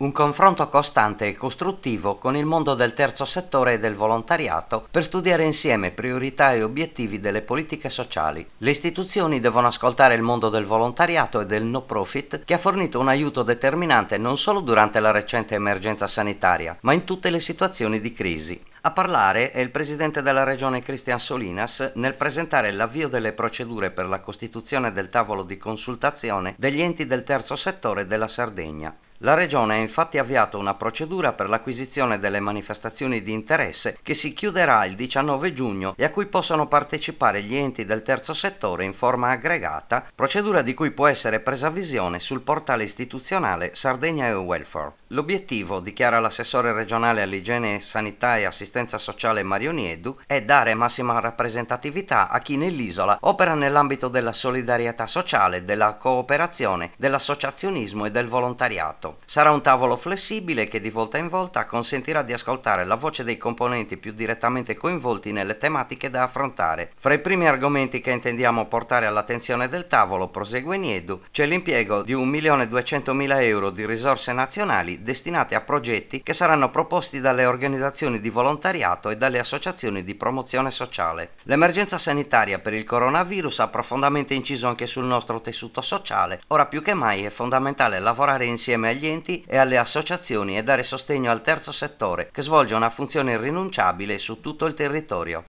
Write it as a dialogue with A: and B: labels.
A: Un confronto costante e costruttivo con il mondo del terzo settore e del volontariato per studiare insieme priorità e obiettivi delle politiche sociali. Le istituzioni devono ascoltare il mondo del volontariato e del no profit che ha fornito un aiuto determinante non solo durante la recente emergenza sanitaria, ma in tutte le situazioni di crisi. A parlare è il presidente della regione Cristian Solinas nel presentare l'avvio delle procedure per la costituzione del tavolo di consultazione degli enti del terzo settore della Sardegna. La Regione ha infatti avviato una procedura per l'acquisizione delle manifestazioni di interesse che si chiuderà il 19 giugno e a cui possono partecipare gli enti del terzo settore in forma aggregata, procedura di cui può essere presa visione sul portale istituzionale Sardegna e Welfare. L'obiettivo, dichiara l'assessore regionale all'igiene, sanità e assistenza sociale Mario Niedu, è dare massima rappresentatività a chi nell'isola opera nell'ambito della solidarietà sociale, della cooperazione, dell'associazionismo e del volontariato concerto. Sarà un tavolo flessibile che di volta in volta consentirà di ascoltare la voce dei componenti più direttamente coinvolti nelle tematiche da affrontare. Fra i primi argomenti che intendiamo portare all'attenzione del tavolo, prosegue Niedu, c'è l'impiego di 1.200.000 euro di risorse nazionali destinate a progetti che saranno proposti dalle organizzazioni di volontariato e dalle associazioni di promozione sociale. L'emergenza sanitaria per il coronavirus ha profondamente inciso anche sul nostro tessuto sociale, ora più che mai è fondamentale lavorare insieme agli agli enti e alle associazioni e dare sostegno al terzo settore, che svolge una funzione irrinunciabile su tutto il territorio.